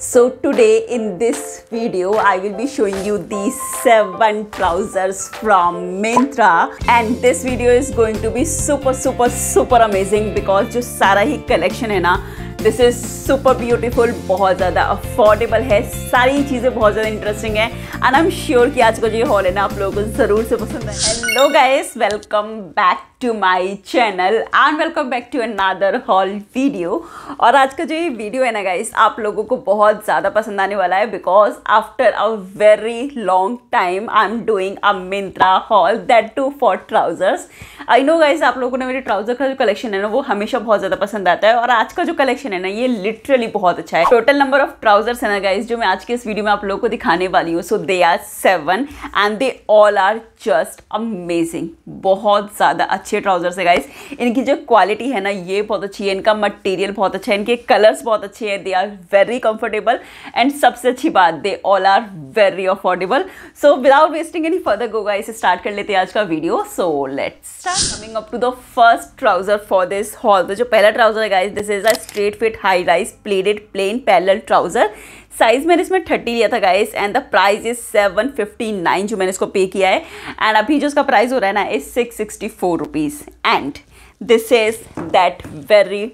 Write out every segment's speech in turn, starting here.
So today in this video, I will be showing you these 7 trousers from Myntra and this video is going to be super super super amazing because just Sarah he collection है ना this is super beautiful बहुत ज़्यादा affordable है सारी चीज़ें बहुत ज़्यादा interesting है एंड आई एम श्योर कि आज का जो हॉल है ना आप लोगों को ज़रूर से पसंद है hello guys welcome back to my channel and welcome back to another haul video और आज का जो ये वीडियो है ना गाइस आप लोगों को बहुत ज़्यादा पसंद आने वाला है because after a very long time I am doing a Myntra haul that too for trousers I know guys आप लोगों ने मेरे ट्राउजर का जो कलेक्शन है ना वो हमेशा बहुत ज़्यादा पसंद आता है और आज का जो कलेक्शन कलेक्शन है ना ये लिटरली बहुत अच्छा है टोटल नंबर ऑफ ट्राउजर्स है ना गाइज जो मैं आज के इस वीडियो में आप लोगों को दिखाने वाली हूँ so they are seven and they all are just amazing बहुत ज़्यादा अच्छे ट्राउजर्स है गाइज इनकी जो क्वालिटी है ना ये बहुत अच्छी है इनका मटेरियल बहुत अच्छा है इनके कलर्स बहुत अच्छे हैं they are very comfortable and सबसे अच्छी बात they all are very affordable so without wasting any further go guys start कर लेते हैं आज का video so let's start coming up to the first trouser for this haul तो जो पहला ट्राउजर है guys this is a straight fit high rise pleated plain parallel trouser size मैंने इसमें थर्टी लिया था guys and the price is seven fifty nine जो मैंने इसको पे किया है एंड अभी जो इसका प्राइस हो रहा है ना is six sixty four rupees and this is that very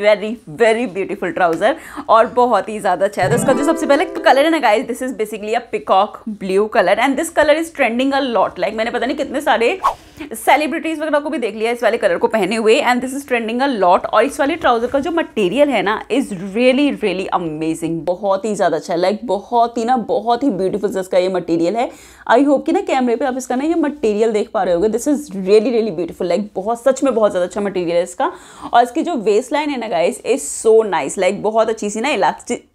very very beautiful trouser और बहुत ही ज़्यादा अच्छा है तो इसका जो सबसे पहले कलर है ना guys this is basically a peacock blue colour and this colour is trending a lot like मैंने पता नहीं कितने सारे सेलिब्रिटीज़ वगैरह को भी देख लिया इस वाले कलर को पहने हुए and this is trending a lot और इस वाले ट्राउज़र का जो मटेरियल है ना इज़ रियली रियली अमेजिंग बहुत ही ज़्यादा अच्छा लाइक बहुत ही ना बहुत ही ब्यूटीफुल इसका ये मटेरियल है आई होप कि ना कैमरे पे आप इसका ना ये मटेरियल देख पा रहे हो this is really really beautiful like बहुत सच में बहुत ज़्यादा अच्छा मटेरियल है इसका और इसकी जो वेस्ट लाइन है ना guys is so nice like बहुत अच्छी सी ना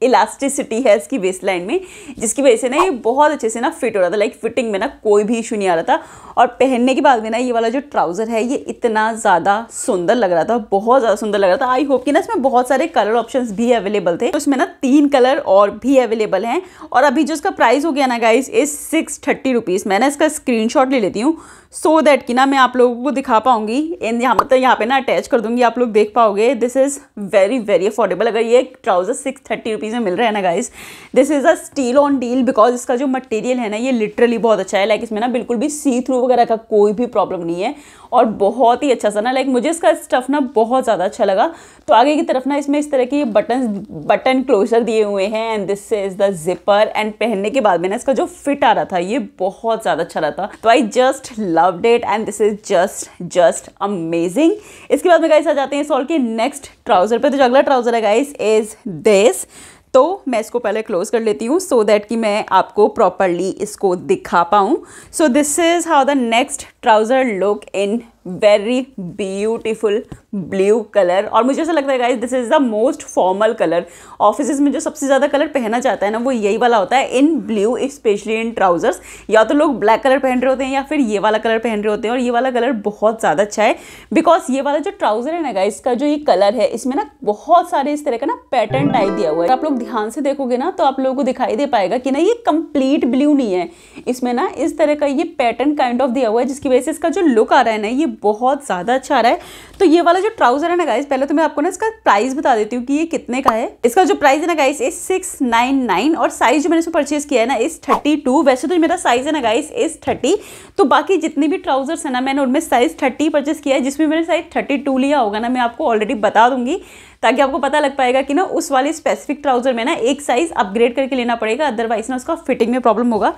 इलास्टिसिटी है इसकी वेस्ट लाइन में जिसकी वजह से ना ये बहुत अच्छे से ना फिट हो रहा था लाइक like, फिटिंग में ना कोई भी इशू नहीं आ रहा था और पहनने के बाद देना ये वाला जो ट्राउज़र है ये इतना ज़्यादा सुंदर लग रहा था बहुत ज़्यादा सुंदर लग रहा था आई होप कि ना इसमें बहुत सारे कलर ऑप्शन भी अवेलेबल थे तो उसमें ना तीन कलर और भी अवेलेबल हैं और अभी जो इसका प्राइस हो गया ना guys is six thirty rupees मैं ना इसका स्क्रीन ले लेती हूँ सो so दैट कि ना मैं आप लोगों को दिखा पाऊंगी एंड यहाँ मतलब यहाँ पे ना अटैच कर दूंगी आप लोग देख पाओगे this is very very affordable अगर ये ट्राउज़र सिक्स थर्टी रुपीज़ में मिल रहा है ना guys this is a steal on deal because इसका जो मटेरियल है ना ये लिटरली बहुत अच्छा है लाइक इसमें ना बिल्कुल भी सी थ्रू वगैरह का कोई भी प्रॉब्लम नहीं है और बहुत ही अच्छा सा ना लाइक मुझे इसका स्टफ़ ना बहुत ज़्यादा अच्छा लगा तो आगे की तरफ ना इसमें इस तरह के बटन बटन क्लोजर दिए हुए हैं and this is the zipper and पहनने के बाद में ना इसका जो फिट आ रहा था ये बहुत ज़्यादा अच्छा रहा था तो I just loved it and this is just just amazing इसके बाद में गाइस आ जाते हैं इस के नेक्स्ट ट्राउज़र पे तो जो अगला ट्राउज़र है गाइस इज दिस तो मैं इसको पहले क्लोज कर लेती हूँ सो दैट कि मैं आपको प्रॉपरली इसको दिखा पाऊँ so this is how the next trouser look in very beautiful blue colour और मुझे ऐसा लगता है guys this is the most formal colour office में जो सबसे ज़्यादा कलर पहना जाता है ना वो यही वाला होता है in blue specially in trousers या तो लोग ब्लैक कलर पहन रहे होते हैं या फिर ये वाला कलर पहन रहे होते हैं और ये वाला कलर बहुत ज़्यादा अच्छा है बिकॉज ये वाला जो ट्राउज़र है ना गाइज का जो ये कलर है इसमें ना बहुत सारे इस तरह का ना पैटर्न टाइप दिया हुआ है आप लोग ध्यान से देखोगे ना तो आप लोगों को दिखाई दे पाएगा कि ना ये कंप्लीट ब्ल्यू नहीं है इसमें ना इस तरह का ये पैटर्न काइंड ऑफ दिया हुआ है जिसकी वजह से इसका जो लुक आ रहा है ना ये बहुत ज़्यादा अच्छा आ रहा है तो ये वाला जो ट्राउज़र है ना गाइस पहले तो मैं आपको ना इसका प्राइस बता देती हूँ कि ये कितने का है इसका जो प्राइस है ना guys is six nine nine और साइज जो मैंने इसमें परचेज किया है ना इस थर्टी टू वैसे तो मेरा साइज है ना गाइस इस थर्टी तो बाकी जितने भी ट्राउजर्स है ना मैंने उनमें साइज थर्टी परचेज किया है जिसमें मैंने साइज थर्टी टू लिया होगा ना मैं आपको ऑलरेडी बता दूंगी ताकि आपको पता लग पाएगा कि ना उस वाले स्पेसिफिक ट्राउज़र में ना एक साइज़ अपग्रेड करके लेना पड़ेगा अदरवाइज ना उसका फिटिंग में प्रॉब्लम होगा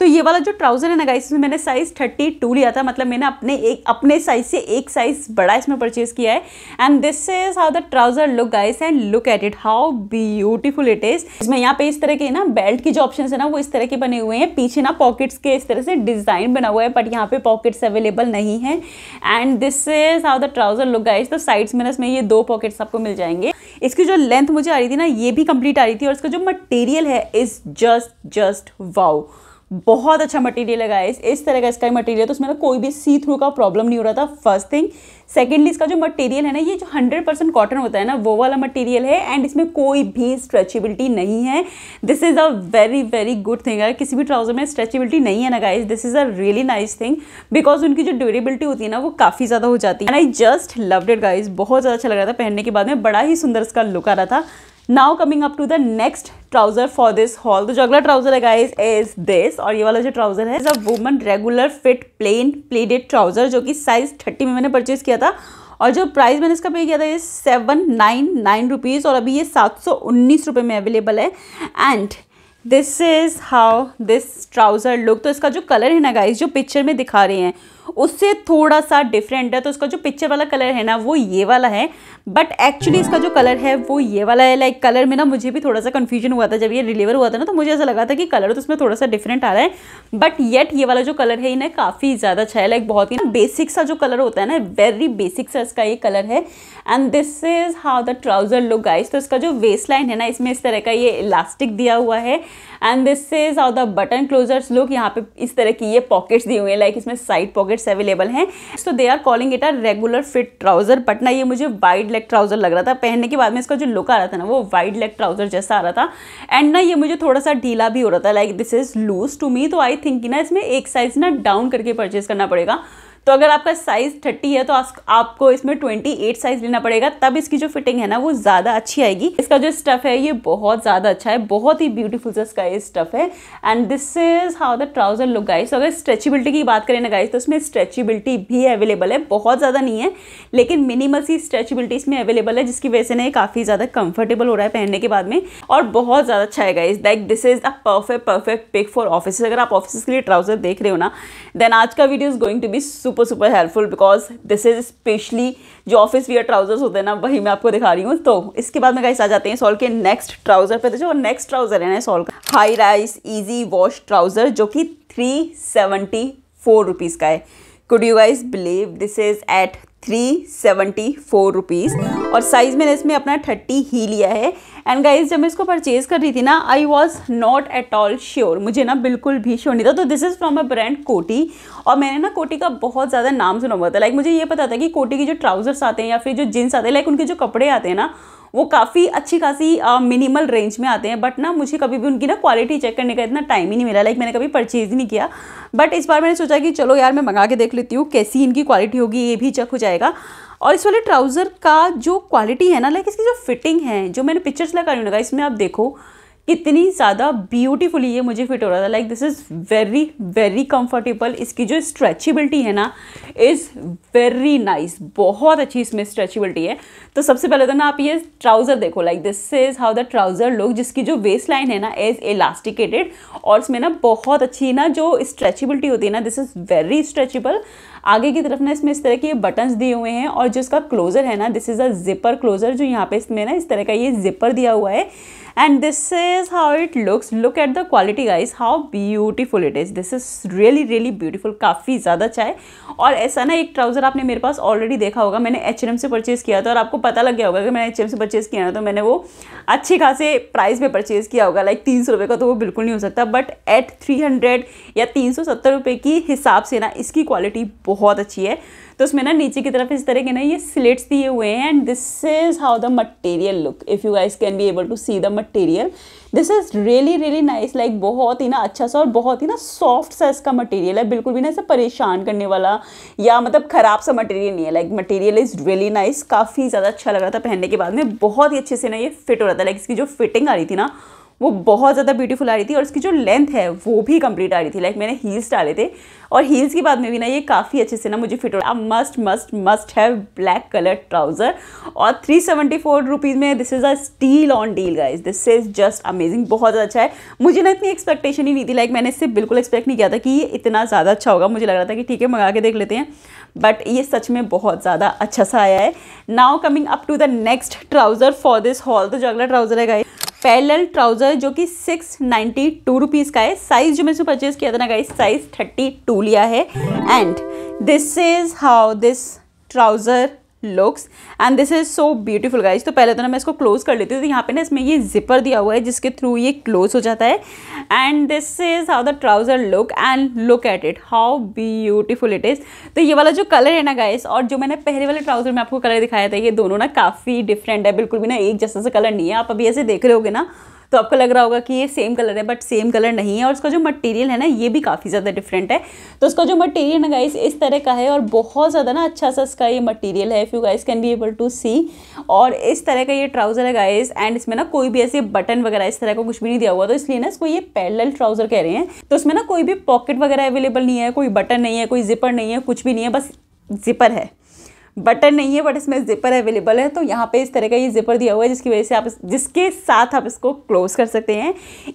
तो ये वाला जो ट्राउज़र है ना गाइस इसमें मैंने साइज़ थर्टी टू लिया था मतलब मैंने अपने एक अपने साइज़ से एक साइज़ बड़ा इसमें परचेज़ किया है and this is how the trouser look guys and look at it how beautiful it is इसमें यहाँ पे इस तरह के ना बेल्ट की जो ऑप्शन है ना वो इस तरह के बने हुए हैं पीछे ना पॉकेट्स के इस तरह से डिज़ाइन बना हुआ है बट यहाँ पे पॉकेट्स अवेलेबल नहीं है and this is how the trouser look guys तो साइड्स में ना इसमें ये दो पॉकेट्स आपको मिल जाएंगे इसकी जो लेंथ मुझे आ रही थी ना ये भी कंप्लीट आ रही थी और इसका जो मटेरियल है इज़ जस्ट जस्ट वाओ बहुत अच्छा मटेरियल है गाइस इस तरह का इसका मटेरियल तो उसमें ना कोई भी सी थ्रू का प्रॉब्लम नहीं हो रहा था फर्स्ट थिंग सेकेंडली इसका जो मटेरियल है ना ये जो 100 परसेंट कॉटन होता है ना वो वाला मटेरियल है एंड इसमें कोई भी स्ट्रेचेबिलिटी नहीं है this is a very very good thing अगर किसी भी ट्राउज़र में स्ट्रेचिबिलिटी नहीं है ना guys this is a really nice thing because उनकी जो ड्यूरेबिलिटी होती है ना वो काफ़ी ज़्यादा हो जाती है and I just love it guys बहुत ज़्यादा अच्छा लग रहा था पहनने के बाद में बड़ा ही सुंदर इसका लुक आ रहा था now coming up to the next trouser for this haul तो जो अगला ट्राउजर है गाइस इज दिस और ये वाला जो ट्राउजर है is a woman regular fit plain pleated trouser जो कि साइज थर्टी में मैंने परचेज किया था और जो प्राइस मैंने इसका पे किया था ये सेवन नाइन नाइन रुपीज़ और अभी ये सात सौ उन्नीस रुपये में अवेलेबल है and this is how this trouser look तो इसका जो कलर है ना गाइस जो पिक्चर में दिखा रहे हैं उससे थोड़ा सा डिफरेंट है तो उसका जो पिक्चर वाला कलर है ना वो ये वाला है बट एक्चुअली इसका जो कलर है वो ये वाला है लाइक कलर में ना मुझे भी थोड़ा सा कन्फ्यूजन हुआ था जब ये डिलीवर हुआ था ना तो मुझे ऐसा लगा था कि कलर तो उसमें थोड़ा सा डिफरेंट आ रहा है बट येट ये वाला जो कलर है ना काफ़ी ज़्यादा अच्छा है लाइक बहुत ही ना बेसिक सा जो कलर होता है ना वेरी बेसिक सा इसका ये कलर है and this is how the trouser look guys तो इसका जो वेस्ट लाइन है ना इसमें इस तरह का ये इलास्टिक दिया हुआ है and this is how the button closures look यहाँ पे इस तरह की ये पॉकेट्स दिए हुए हैं लाइक इसमें साइड पॉकेट्स वेरिएंट्स अवेलेबल हैं तो they are calling it a regular fit trouser but ना ये मुझे वाइड लेग ट्राउजर लग रहा था पहनने के बाद में इसका जो लुक आ रहा था ना वो वाइड लेग ट्राउजर जैसा आ रहा था एंड ना ये मुझे थोड़ा सा ढीला भी हो रहा था like this is loose to me तो आई थिंक ना इसमें एक साइज ना डाउन करके परचेज करना पड़ेगा तो अगर आपका साइज़ थर्टी है तो आपको इसमें ट्वेंटी एट साइज़ लेना पड़ेगा तब इसकी जो फिटिंग है ना वो ज़्यादा अच्छी आएगी इसका जो स्टफ़ है ये बहुत ज़्यादा अच्छा है बहुत ही ब्यूटीफुल इसका ये स्टफ़ है and this is how the trouser look guys अगर स्ट्रेचिबिलिटी की बात करें ना गाइस तो इसमें स्ट्रेचिबिलिटी भी अवेलेबल है बहुत ज़्यादा नहीं है लेकिन मिनिमल सी स्ट्रेचिबिलिटी इसमें अवेलेबल है जिसकी वजह से ना काफ़ी ज़्यादा कंफर्टेबल हो रहा है पहनने के बाद में और बहुत ज़्यादा अच्छा है guys like this is a perfect perfect pick for office अगर आप ऑफिस के लिए ट्राउज़र देख रहे हो ना देन आज का video is going to be super super super helpful because this is specially जो ऑफिस वियर ट्राउजर्स होते हैं ना वही मैं आपको दिखा रही हूँ तो इसके बाद में कैसे आ जाते हैं सॉल के नेक्स्ट ट्राउजर पे तो जो नेक्स्ट ट्राउजर है ना सॉल का high rise easy wash trouser जो कि थ्री सेवेंटी फोर रुपीज़ का है could you guys believe this is at three seventy four rupees और साइज़ मैंने इसमें अपना थर्टी ही लिया है एंड गाइज जब मैं इसको परचेज़ कर रही थी ना I was not at all sure मुझे ना बिल्कुल भी श्योर नहीं था तो this is from a brand Kotty और मैंने ना कोटी का बहुत ज़्यादा नाम सुना हुआ था लाइक मुझे ये पता था कि कोटी के जो ट्राउज़र्स आते हैं या फिर जो जीन्स आते हैं लाइक उनके जो कपड़े आते हैं ना वो काफ़ी अच्छी खासी मिनिमल रेंज में आते हैं बट ना मुझे कभी भी उनकी ना क्वालिटी चेक करने का इतना टाइम ही नहीं मिला लाइक मैंने कभी परचेज़ ही नहीं किया बट इस बार मैंने सोचा कि चलो यार मैं मंगा के देख लेती हूँ कैसी इनकी क्वालिटी होगी ये भी चेक हो जाएगा और इस वाले ट्राउज़र का जो क्वालिटी है ना लाइक इसकी जो फिटिंग है जो मैंने पिक्चर्स लगा रही हूँ इसमें आप देखो इतनी ज़्यादा ब्यूटीफुली ये मुझे फिट हो रहा था like this is very very comfortable इसकी जो स्ट्रेचिबिलिटी है ना इज़ वेरी नाइस बहुत अच्छी इसमें स्ट्रेचिबिलिटी है तो सबसे पहले तो ना आप ये ट्राउज़र देखो like this is how the trouser look जिसकी जो वेस्ट लाइन है ना इज़ इलास्टिकेटेड और इसमें ना बहुत अच्छी ना जो स्ट्रेचिबिलिटी होती है ना दिस इज़ वेरी स्ट्रेचिबल आगे की तरफ ना इसमें इस तरह के बटन्स दिए हुए हैं और जो इसका क्लोज़र है ना this is a zipper closure जो यहाँ पे इसमें ना इस तरह का ये जिपर दिया हुआ है and this is how it looks look at the quality guys how beautiful it is this is really really beautiful काफ़ी ज़्यादा अच्छा है और ऐसा ना एक ट्राउज़र आपने मेरे पास ऑलरेडी देखा होगा मैंने एच एन एम से परचेज़ किया था और आपको पता लग गया होगा कि मैंने एच H&M एम से परचेज़ किया ना तो मैंने वो अच्छे खासे प्राइस में परचेज़ किया होगा लाइक तीन सौ रुपये का तो वो बिल्कुल नहीं हो सकता बट एट थ्री हंड्रेड या तीन सौ सत्तर रुपये के हिसाब से ना इसकी क्वालिटी बहुत अच्छी है तो उसमें ना नीचे की तरफ इस तरह के ना ये स्लेट्स दिए हुए हैं and this is how the material look if you guys can be able to see the material this is really really nice like बहुत ही ना अच्छा सा और बहुत ही ना सॉफ्ट सा इसका मटेरियल है बिल्कुल भी ना ऐसा परेशान करने वाला या मतलब ख़राब सा मटेरियल नहीं है like material is really nice काफ़ी ज़्यादा अच्छा लग रहा था पहनने के बाद में बहुत ही अच्छे से ना ये फिट हो रहा था लाइक इसकी जो फिटिंग आ रही थी ना वो बहुत ज़्यादा ब्यूटीफुल आ रही थी और उसकी जो लेंथ है वो भी कंप्लीट आ रही थी लाइक मैंने हील्स डाले थे और हील्स के बाद में भी ना ये काफ़ी अच्छे से ना मुझे फिट हो रहा must must must have black colour trouser और थ्री सेवेंटी फोर रुपीज़ में this is a steal on deal guys this is just amazing बहुत अच्छा है मुझे ना इतनी एक्सपेक्टेशन ही नहीं थी लाइक मैंने इससे बिल्कुल एक्सपेक्ट नहीं किया था कि ये इतना ज़्यादा अच्छा होगा मुझे लग रहा था कि ठीक है मंगा के देख लेते हैं बट ये सच में बहुत ज़्यादा अच्छा सा आया है now coming up to the next trouser for this haul तो जो अगला ट्राउज़र है गाइज पैरल ट्राउजर जो कि सिक्स नाइन्टी टू रुपीज़ का है साइज जो मैंने परचेज किया था ना गाइस साइज थर्टी टू लिया है and this is how this trouser looks and this is so beautiful guys तो पहले तो ना मैं इसको क्लोज कर लेती हूँ तो यहाँ पे ना इसमें ये जिपर दिया हुआ है जिसके थ्रू ये क्लोज हो जाता है and this is how the trouser look and look at it how beautiful it is तो ये वाला जो कलर है ना गाइज और जो मैंने पहले वाले ट्राउज़र में आपको कलर दिखाया था ये दोनों ना काफ़ी डिफरेंट है बिल्कुल भी ना एक जैसा सा कलर नहीं है आप अभी ऐसे देख रहे हो ना तो आपको लग रहा होगा कि ये सेम कलर है बट सेम कलर नहीं है और इसका जो मटेरियल है ना ये भी काफ़ी ज़्यादा डिफरेंट है तो इसका जो मटेरियल है गाइस इस तरह का है और बहुत ज़्यादा ना अच्छा सा इसका ये मटेरियल है if you guys can be able to see और इस तरह का ये ट्राउज़र है गाइस एंड इसमें ना कोई भी ऐसे बटन वगैरह इस तरह का कुछ भी नहीं दिया हुआ तो इसलिए ना इसको ये पैरल ट्राउज़र कह रहे हैं तो इसमें ना कोई भी पॉकेट वगैरह अवेलेबल नहीं है कोई बटन नहीं है कोई जिपर नहीं है कुछ भी नहीं है बस जिपर है बटन नहीं है बट इसमें जिपर अवेलेबल है तो यहाँ पे इस तरह का ये जिपर दिया हुआ है जिसकी वजह से आप जिसके साथ आप इसको क्लोज कर सकते हैं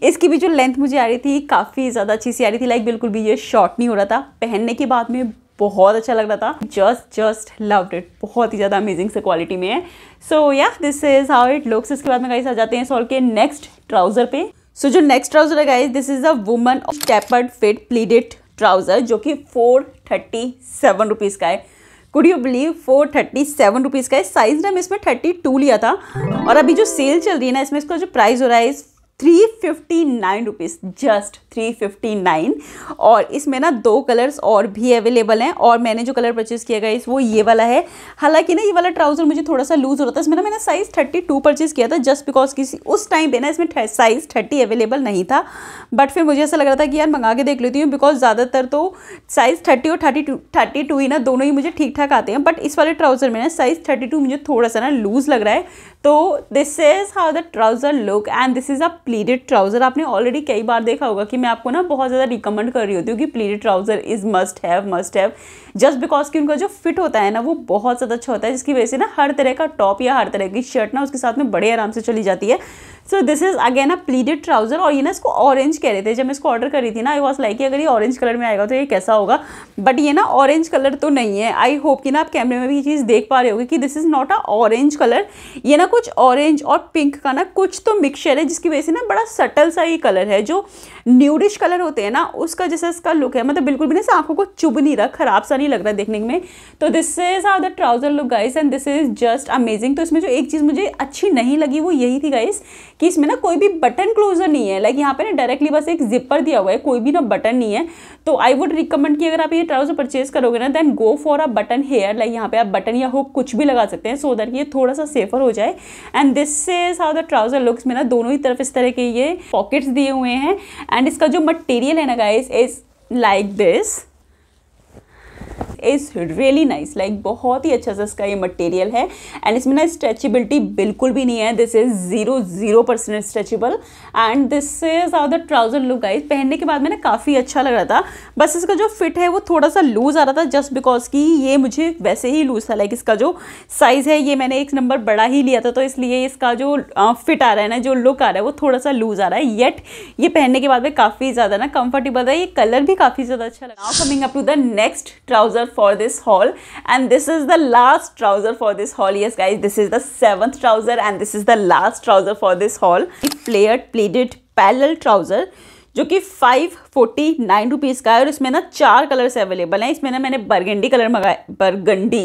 इसकी भी जो लेंथ मुझे आ रही थी काफ़ी ज़्यादा अच्छी सी आ रही थी लाइक बिल्कुल भी ये शॉर्ट नहीं हो रहा था पहनने के बाद में बहुत अच्छा लग रहा था जस्ट जस्ट लव इट बहुत ही ज़्यादा अमेजिंग से क्वालिटी में है सो या this is how it looks इसके बाद में गाइस आ जाते हैं सॉल के नेक्स्ट ट्राउज़र पे सो so, जो नेक्स्ट ट्राउज़र है guys this is a woman tapered fit pleated trouser जो कि फोर थर्टी सेवन रुपीज़ का है could you believe four thirty seven rupees का इस साइज़ ने मैं इसमें थर्टी टू लिया था और अभी जो सेल चल रही है ना इसमें इसका जो प्राइस हो रहा है इस three fifty nine rupees just 359 और इसमें ना दो कलर्स और भी अवेलेबल हैं और मैंने जो कलर परचेज़ किया गया इस वो ये वाला है हालांकि ना ये वाला ट्राउज़र मुझे थोड़ा सा लूज़ हो रहा था इसमें ना मैंने साइज़ थर्टी टू परचेज़ किया था जस्ट बिकॉज किसी उस टाइम पे ना इसमें साइज़ थर्टी अवेलेबल नहीं था बट फिर मुझे ऐसा लग रहा था कि यार मंगा के देख लेती हूँ बिकॉज ज़्यादातर तो साइज़ थर्टी और थर्टी टू थर्टी टू ही ना दोनों ही मुझे ठीक ठाक आते हैं बट इस वाले ट्राउज़र में ना साइज़ थर्टी टू मुझे थोड़ा सा ना लूज़ लग रहा है तो this is how the trouser look and this is a pleated trouser आपने ऑलरेडी कई बार देखा होगा कि मैं आपको ना बहुत ज़्यादा रिकमेंड कर रही होती हूँ कि pleated trouser is must have must have just because कि उनका जो फिट होता है ना वो बहुत ज़्यादा अच्छा होता है जिसकी वजह से ना हर तरह का टॉप या हर तरह की शर्ट ना उसके साथ में बड़े आराम से चली जाती है so this is again a pleated trouser और ये ना इसको ऑरेंज कह रहे थे जब मैं इसको ऑर्डर करी थी ना आई वॉज लाइक कि अगर ये ऑरेंज कलर में आएगा तो ये कैसा होगा बट ये ना ऑरेंज कलर तो नहीं है आई होप कि ना आप कैमरे में भी ये चीज़ देख पा रहे होगी कि this is not a orange colour ये ना कुछ ऑरेंज और पिंक का ना कुछ तो मिक्सचर है जिसकी वजह से ना बड़ा सटल सा ये कलर है जो न्यूडिश कलर होते हैं ना उसका जैसा इसका लुक है मतलब बिल्कुल भी ना आंखों को चुभ नहीं रहा खराब सा नहीं लग रहा देखने में तो this is are the trouser look guys and this is just amazing तो इसमें जो एक चीज़ मुझे अच्छी नहीं लगी वो यही थी गाइस कि इसमें ना कोई भी बटन क्लोजर नहीं है लाइक यहाँ पे ना डायरेक्टली बस एक जिपर दिया हुआ है कोई भी ना बटन नहीं है तो आई वुड रिकमेंड कि अगर आप ये ट्राउजर परचेज करोगे ना then go for a button here like यहाँ पे आप बटन या हुक कुछ भी लगा सकते हैं सो दैट ये थोड़ा सा सेफर हो जाए and this is how the trouser looks में ना दोनों ही तरफ इस तरह के ये पॉकेट्स दिए हुए हैं एंड इसका जो मटेरियल है ना guys is like this is really nice like बहुत ही अच्छा सा इसका ये मटेरियल है एंड इसमें ना स्ट्रेचेबिलिटी बिल्कुल भी नहीं है this is zero zero percent stretchable and this is how the trouser look guys पहनने के बाद मैंने ना काफ़ी अच्छा लग रहा था बस इसका जो फिट है वो थोड़ा सा लूज़ आ रहा था जस्ट बिकॉज कि ये मुझे वैसे ही लूज़ था लाइक इसका जो साइज़ है ये मैंने एक नंबर बड़ा ही लिया था तो इसलिए इसका जो फिट आ रहा है ना जो लुक आ रहा है वो थोड़ा सा लूज़ आ रहा है येट ये पहनने के बाद में काफ़ी ज़्यादा ना कंफर्टेबल है ये कलर भी काफ़ी ज़्यादा अच्छा लगा coming up to the next trouser for this haul and this is the last trouser for this haul yes guys this is the seventh trouser and this is the last trouser for this haul flared pleated parallel trouser जो कि 549 forty nine rupees का है और इसमें ना चार colours available हैं इसमें ना मैंने बरगंडी कलर मंगाया बरगंडी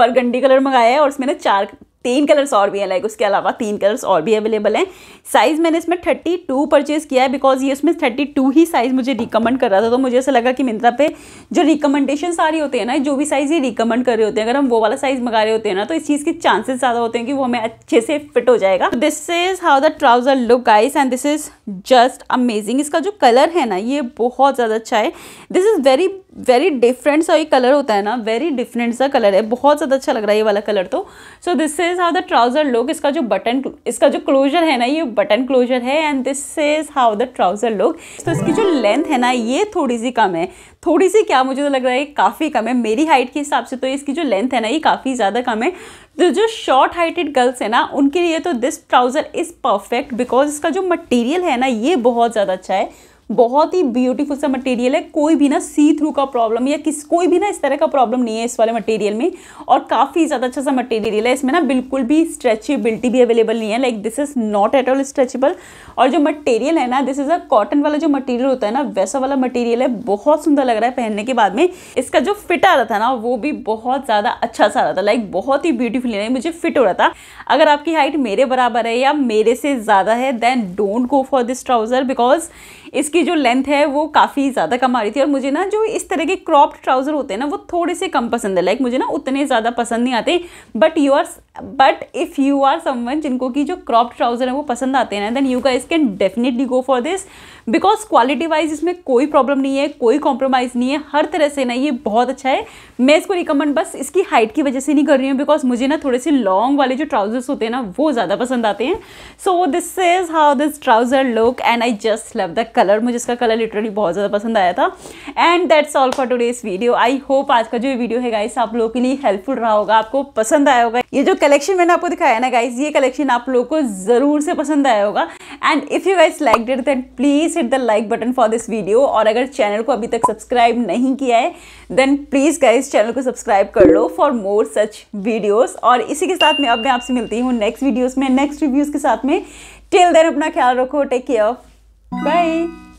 बरगंडी कलर मंगाया है और इसमें ना चार तीन कलर्स और भी हैं लाइक उसके अलावा तीन कलर्स और भी अवेलेबल हैं साइज़ मैंने इसमें थर्टी टू परचेज़ किया है बिकॉज ये इसमें थर्टी टू ही साइज़ मुझे रिकमेंड कर रहा था तो मुझे ऐसा लगा कि मिंत्रा पे जो रिकमेंडेशन रही होते हैं ना जो भी साइज़ ये रिकमेंड कर रहे होते हैं अगर हम वो वाला साइज़ मंगा रहे होते हैं ना तो इस चीज़ के चांसेस ज़्यादा होते हैं कि वो हमें अच्छे से फिट हो जाएगा this is how the trouser look guys and this is just amazing इसका जो कलर है ना ये बहुत ज़्यादा अच्छा है this is very very different सा ये कलर होता है ना वेरी डिफरेंट सा कलर है बहुत ज़्यादा अच्छा लग रहा है ये वाला कलर तो so this is how the trouser look इसका जो बटन इसका जो क्लोजर है ना ये बटन क्लोजर है and this is how the trouser look तो इसकी जो लेंथ है ना ये थोड़ी सी कम है थोड़ी सी क्या मुझे तो लग रहा है काफ़ी कम है मेरी हाइट के हिसाब से तो इसकी जो लेंथ है ना ये काफ़ी ज़्यादा कम है तो जो शॉर्ट हाइटेड गर्ल्स है ना उनके लिए तो this trouser is perfect because इसका जो मटेरियल है ना ये बहुत ज़्यादा अच्छा है बहुत ही ब्यूटीफुल सा मटेरियल है कोई भी ना सी थ्रू का प्रॉब्लम या किस कोई भी ना इस तरह का प्रॉब्लम नहीं है इस वाले मटेरियल में और काफ़ी ज़्यादा अच्छा सा मटेरियल है इसमें ना बिल्कुल भी स्ट्रेचिबिलिटी भी अवेलेबल नहीं है like this is not at all stretchable और जो मटेरियल है ना दिस इज़ अ कॉटन वाला जो मटेरियल होता है ना वैसा वाला मटेरियल है बहुत सुंदर लग रहा है पहनने के बाद में इसका जो फिट आ रहा था ना वो भी बहुत ज़्यादा अच्छा सा रहा था लाइक बहुत ही ब्यूटीफुल है मुझे फिट हो रहा था अगर आपकी हाइट मेरे बराबर है या मेरे से ज़्यादा है then don't go for this trouser because इसकी जो लेंथ है वो काफ़ी ज़्यादा कम आ रही थी और मुझे ना जो इस तरह के क्रॉप ट्राउज़र होते हैं ना वो थोड़े से कम पसंद है लाइक मुझे ना उतने ज़्यादा पसंद नहीं आते but you are but if you are someone जिनको कि जो क्रॉप ट्राउज़र है वो पसंद आते हैं then you guys can definitely go for this because quality wise इसमें कोई प्रॉब्लम नहीं है कोई कॉम्प्रोमाइज़ नहीं है हर तरह से ना ये बहुत अच्छा है मैं इसको रिकमेंड बस इसकी हाइट की वजह से नहीं कर रही हूँ बिकॉज मुझे ना थोड़े से लॉन्ग वाले जो ट्राउजर्स होते हैं ना वो ज़्यादा पसंद आते हैं so this is how this trouser look and I just love the colour मुझे इसका कलर लिटरली बहुत ज़्यादा पसंद आया था एंड दैट्स ऑल फॉर इस वीडियो आई होप आज का जो वीडियो है गाइस आप लोगों के लिए हेल्पफुल रहा होगा आपको पसंद आया होगा ये जो कलेक्शन मैंने आपको दिखाया ना गाइस ये कलेक्शन आप लोगों को ज़रूर से पसंद आया होगा and if you guys like it then please hit the like button for this video और अगर चैनल को अभी तक सब्सक्राइब नहीं किया है देन प्लीज़ गाइस चैनल को सब्सक्राइब कर लो फॉर मोर सच वीडियोज़ और इसी के साथ मैं अब मैं आपसे मिलती हूँ नेक्स्ट वीडियोज़ में नेक्स्ट रिव्यूज़ के साथ में टिल देन अपना ख्याल रखो टेक केयर बाय